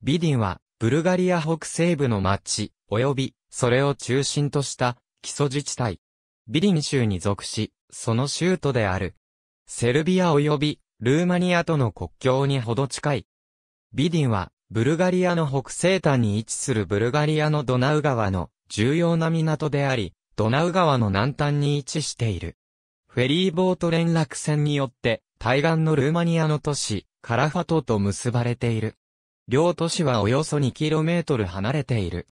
ビディンは、ブルガリア北西部の町、及び、それを中心とした、基礎自治体。ビディン州に属し、その州都である。セルビア及び、ルーマニアとの国境にほど近い。ビディンは、ブルガリアの北西端に位置するブルガリアのドナウ川の重要な港であり、ドナウ川の南端に位置している。フェリーボート連絡船によって、対岸のルーマニアの都市、カラファトと結ばれている。両都市はおよそ 2km 離れている。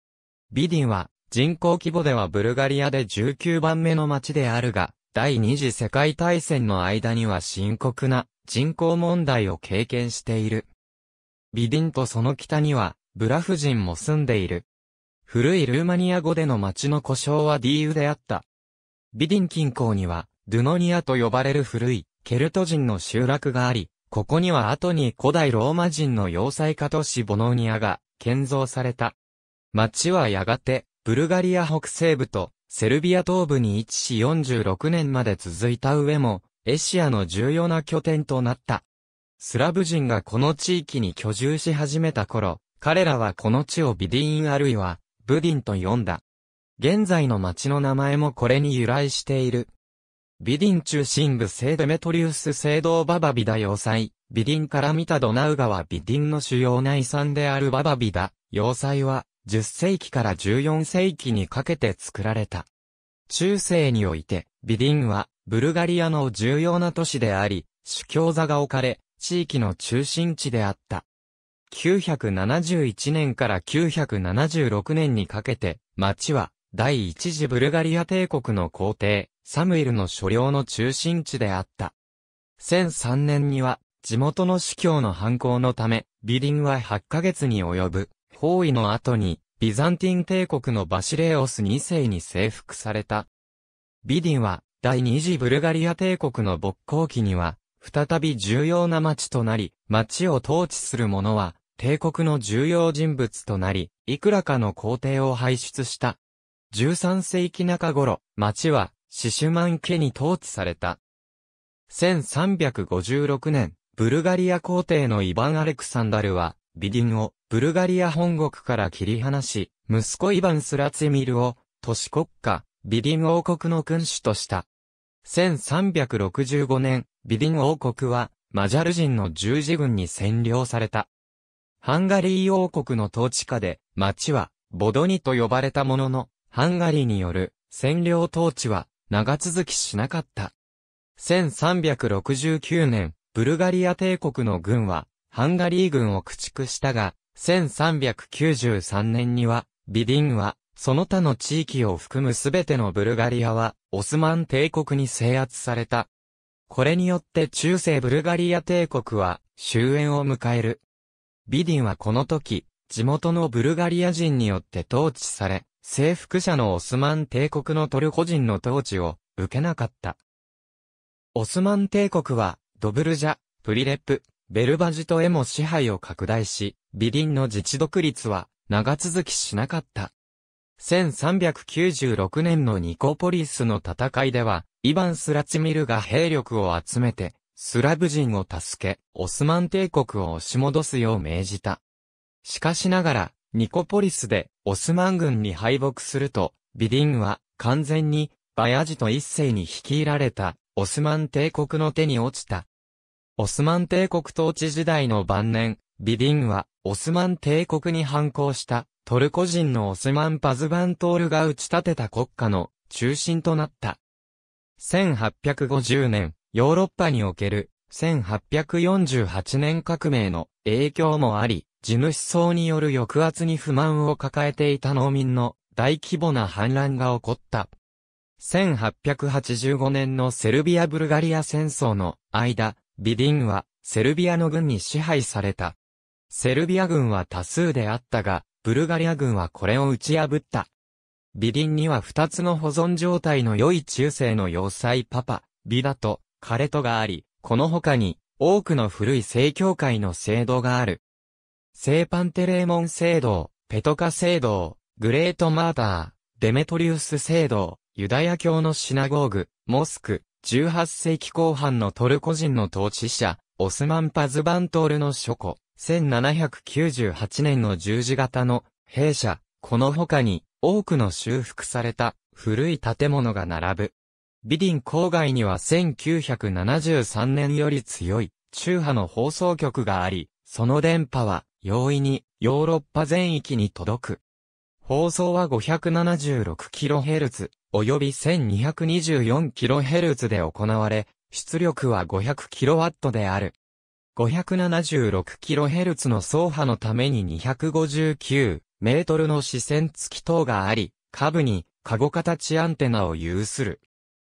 ビディンは、人口規模ではブルガリアで19番目の町であるが、第二次世界大戦の間には深刻な人口問題を経験している。ビディンとその北には、ブラフ人も住んでいる。古いルーマニア語での町の呼称はディーユであった。ビディン近郊には、ドゥノニアと呼ばれる古いケルト人の集落があり、ここには後に古代ローマ人の要塞家都市ボノーニアが建造された。町はやがて、ブルガリア北西部とセルビア東部に位置し46年まで続いた上も、エシアの重要な拠点となった。スラブ人がこの地域に居住し始めた頃、彼らはこの地をビディーンあるいは、ブディンと呼んだ。現在の町の名前もこれに由来している。ビディン中心部聖デメトリウス聖堂ババビダ要塞、ビディンから見たドナウ川ビディンの主要な遺産であるババビダ、要塞は、10世紀から14世紀にかけて作られた。中世において、ビディンは、ブルガリアの重要な都市であり、主教座が置かれ、地域の中心地であった。971年から976年にかけて、町は、第一次ブルガリア帝国の皇帝、サムエルの所領の中心地であった。1003年には、地元の司教の反抗のため、ビリンは8ヶ月に及ぶ、包囲の後に、ビザンティン帝国のバシレオス2世に征服された。ビディンは、第二次ブルガリア帝国の勃興期には、再び重要な町となり、町を統治する者は、帝国の重要人物となり、いくらかの皇帝を輩出した。13世紀中頃、町は、シシュマン家に統治された。1356年、ブルガリア皇帝のイヴァン・アレクサンダルは、ビディンをブルガリア本国から切り離し、息子イヴァン・スラツィミルを都市国家、ビディン王国の君主とした。1365年、ビディン王国はマジャル人の十字軍に占領された。ハンガリー王国の統治下で、町はボドニと呼ばれたものの、ハンガリーによる占領統治は長続きしなかった。1369年、ブルガリア帝国の軍は、ハンガリー軍を駆逐したが、1393年には、ビディンは、その他の地域を含むすべてのブルガリアは、オスマン帝国に制圧された。これによって中世ブルガリア帝国は、終焉を迎える。ビディンはこの時、地元のブルガリア人によって統治され、征服者のオスマン帝国のトルコ人の統治を受けなかった。オスマン帝国は、ドブルジャ、プリレップ、ベルバジトへも支配を拡大し、ビリンの自治独立は長続きしなかった。1396年のニコポリスの戦いでは、イバン・スラチミルが兵力を集めて、スラブ人を助け、オスマン帝国を押し戻すよう命じた。しかしながら、ニコポリスでオスマン軍に敗北すると、ビディンは完全にバヤジト一世に率いられたオスマン帝国の手に落ちた。オスマン帝国統治時代の晩年、ビディンはオスマン帝国に反抗したトルコ人のオスマンパズバントールが打ち立てた国家の中心となった。1850年、ヨーロッパにおける1848年革命の影響もあり、地主層による抑圧に不満を抱えていた農民の大規模な反乱が起こった。1885年のセルビア・ブルガリア戦争の間、ビディンはセルビアの軍に支配された。セルビア軍は多数であったが、ブルガリア軍はこれを打ち破った。ビディンには二つの保存状態の良い中世の要塞パパ、ビダと、カレトがあり、この他に多くの古い正教会の制度がある。セーパンテレーモン聖堂、ペトカ聖堂、グレートマーター、デメトリウス聖堂、ユダヤ教のシナゴーグ、モスク、18世紀後半のトルコ人の統治者、オスマン・パズバントールの書庫、1798年の十字型の兵舎、この他に多くの修復された古い建物が並ぶ。ビディン郊外には1973年より強い中波の放送局があり、その電波は容易にヨーロッパ全域に届く。放送は 576kHz 及び 1224kHz で行われ、出力は 500kW である。576kHz の走波のために259メートルの視線付き等があり、下部にカゴ形アンテナを有する。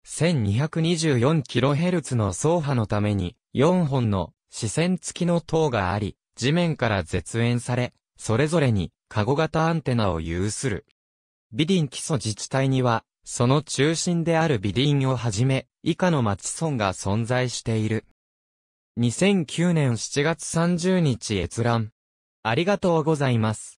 1224kHz の走波のために4本の視線付きの塔があり、地面から絶縁され、それぞれに、カゴ型アンテナを有する。ビディン基礎自治体には、その中心であるビディンをはじめ、以下の町村が存在している。2009年7月30日閲覧。ありがとうございます。